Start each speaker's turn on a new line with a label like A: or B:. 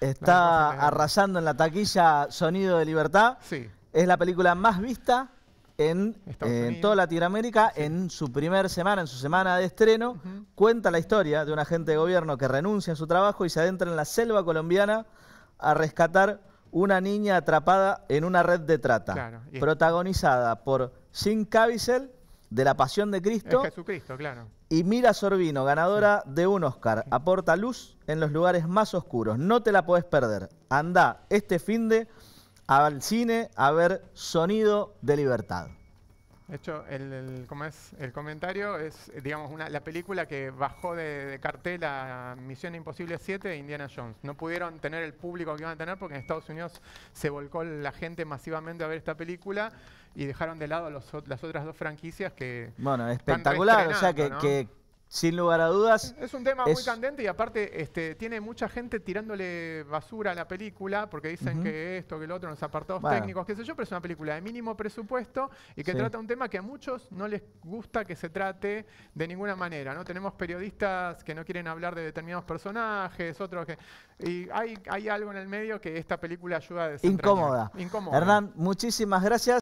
A: Está arrasando en la taquilla Sonido de Libertad. Es la película más vista en, eh, toda Latinoamérica en su primer semana, en su semana de estreno. Cuenta la historia de un agente de gobierno que renuncia a su trabajo y se adentra en la selva colombiana a rescatar una niña atrapada en una red de trata. Protagonizada por Jim Caviezel de la Pasión de Cristo.
B: Jesucristo, claro.
A: Y Mira Sorbino, ganadora de un Oscar, aporta luz en los lugares más oscuros. No te la podés perder. Anda este fin de al cine a ver Sonido de Libertad.
B: De hecho, el, como es, el comentario es, digamos, una, la película que bajó de, cartel a Misión Imposible 7 de Indiana Jones. No pudieron tener el público que iban a tener porque en Estados Unidos se volcó la gente masivamente a ver esta película y dejaron de lado las otras dos franquicias que...
A: Bueno, espectacular, o sea, que sin lugar a dudas. Es un tema muy candente y
B: aparte este, tiene mucha gente tirándole basura a la película porque dicen que esto, que lo otro, los apartados técnicos, qué sé yo, pero es una película de mínimo presupuesto y que trata un tema que a muchos no les gusta que se trate de ninguna manera. ¿no? Tenemos periodistas que no quieren hablar de determinados personajes, otros que... Y hay, hay algo en el medio que esta película ayuda a Incómoda. Incómoda. Hernán,
A: muchísimas gracias.